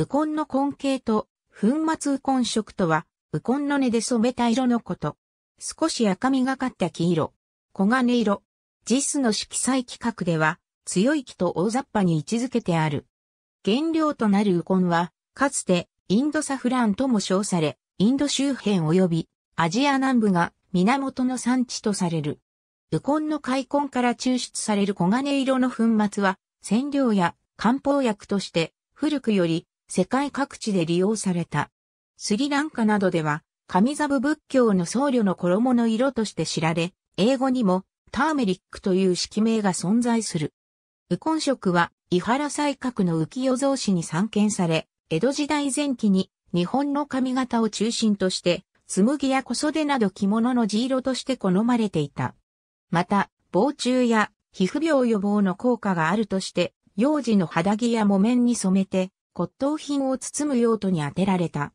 ウコンの根茎と、粉末ウコン色とは、ウコンの根で染めた色のこと。少し赤みがかった黄色、黄金色、ジスの色彩規格では、強い木と大雑把に位置づけてある。原料となるウコンは、かつて、インドサフランとも称され、インド周辺及び、アジア南部が源の産地とされる。ウコンの開墾から抽出される黄金色の粉末は、染料や漢方薬として、古くより世界各地で利用された。スリランカなどでは、神ザブ仏教の僧侶の衣の色として知られ、英語にもターメリックという式名が存在する。右根色は、伊原西閣の浮世造紙に散見され、江戸時代前期に日本の髪型を中心として、紬や小袖など着物の地色として好まれていた。また、防虫や皮膚病予防の効果があるとして、幼児の肌着や木綿に染めて、骨董品を包む用途に当てられた。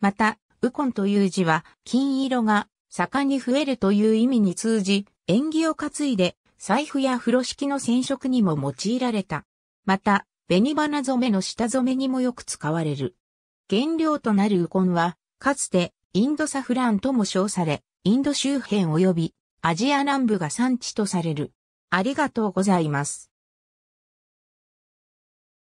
また、ウコンという字は、金色が盛んに増えるという意味に通じ、縁起を担いで、財布や風呂敷の染色にも用いられた。また、紅花染めの下染めにもよく使われる。原料となるウコンは、かつて、インドサフランとも称され、インド周辺及び、アジア南部が産地とされる。ありがとうございます。